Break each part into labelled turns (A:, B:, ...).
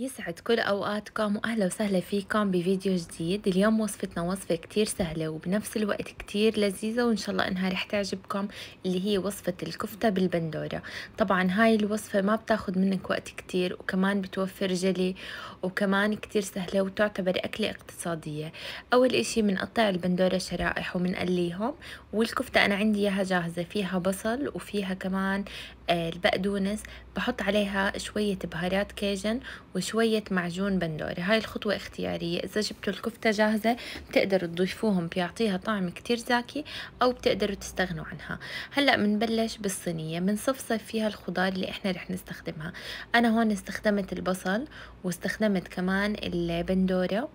A: يسعد كل أوقاتكم وأهلا وسهلا فيكم بفيديو جديد اليوم وصفتنا وصفة كتير سهلة وبنفس الوقت كتير لذيذة وإن شاء الله إنها رح تعجبكم اللي هي وصفة الكفتة بالبندورة طبعا هاي الوصفة ما بتاخد منك وقت كتير وكمان بتوفر جلي وكمان كتير سهلة وتعتبر أكلة اقتصادية أول إشي بنقطع البندورة شرائح وبنقليهم والكفتة أنا عندي إياها جاهزة فيها بصل وفيها كمان آه، البقدونس بحط عليها شوية بهارات كيجن شوية معجون بندوري هاي الخطوة اختيارية إذا جبتوا الكفتة جاهزة بتقدروا تضيفوهم بيعطيها طعم كتير زاكي أو بتقدروا تستغنوا عنها هلأ بنبلش بالصينية بنصفصف فيها الخضار اللي إحنا رح نستخدمها أنا هون استخدمت البصل واستخدمت كمان البندورة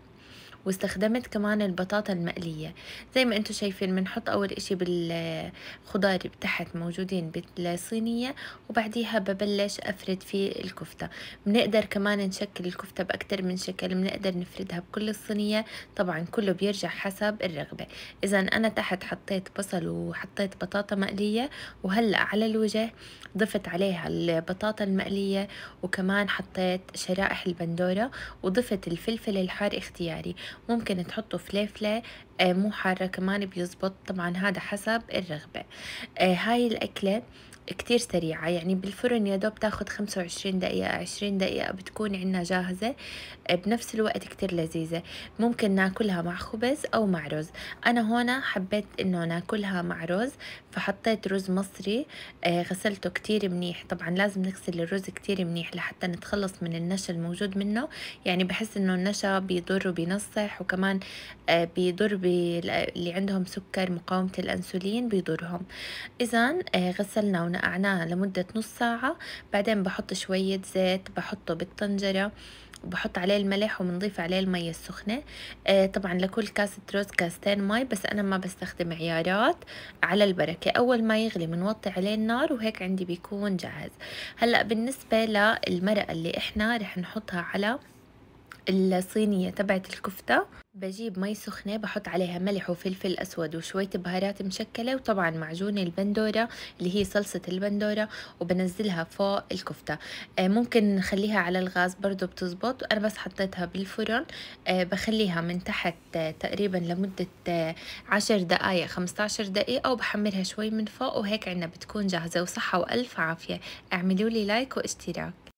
A: واستخدمت كمان البطاطا المقلية زي ما انتم شايفين بنحط أول اشي بالخضار تحت موجودين بالصينية وبعديها ببلش أفرد فيه الكفتة بنقدر كمان نشكل الكفتة بأكتر من شكل بنقدر نفردها بكل الصينية طبعا كله بيرجع حسب الرغبة إذا أنا تحت حطيت بصل وحطيت بطاطا مقلية وهلأ على الوجه ضفت عليها البطاطا المقلية وكمان حطيت شرائح البندورة وضفت الفلفل الحار اختياري ممكن تحطوا فليفله آه، مو حارة كمان بيزبط طبعا هذا حسب الرغبة آه، هاي الأكلة كتير سريعة يعني بالفرن يا دوب تاخد خمسة وعشرين دقيقة عشرين دقيقة بتكون عنا جاهزة آه، بنفس الوقت كتير لذيذة ممكن ناكلها مع خبز أو مع رز أنا هنا حبيت إنه ناكلها مع رز فحطيت رز مصري غسلته كتير منيح طبعا لازم نغسل الرز كتير منيح لحتى نتخلص من النشا الموجود منه يعني بحس إنه النشا بيضر وبينصح وكمان بيضر اللي عندهم سكر مقاومة الأنسولين بيضرهم إذا آه، غسلناه ونقعناه لمدة نص ساعة بعدين بحط شوية زيت بحطه بالطنجرة وبحط عليه الملح وبنضيف عليه المية السخنة آه طبعا لكل كاسة رز كاستين مي بس أنا ما بستخدم عيارات على البركة أول ما يغلي بنوطي عليه النار وهيك عندي بيكون جاهز هلأ بالنسبة للمرقة اللي إحنا رح نحطها على الصينية تبعت الكفتة بجيب مي سخنة بحط عليها ملح وفلفل أسود وشوية بهارات مشكلة وطبعا معجون البندورة اللي هي صلصة البندورة وبنزلها فوق الكفتة آه، ممكن نخليها على الغاز برضو بتزبط أنا بس حطيتها بالفرن آه، بخليها من تحت آه، تقريبا لمدة عشر دقايق 15 دقيقة وبحمرها شوي من فوق وهيك عنا بتكون جاهزة وصحة وألف عافية اعملوا لي لايك واشتراك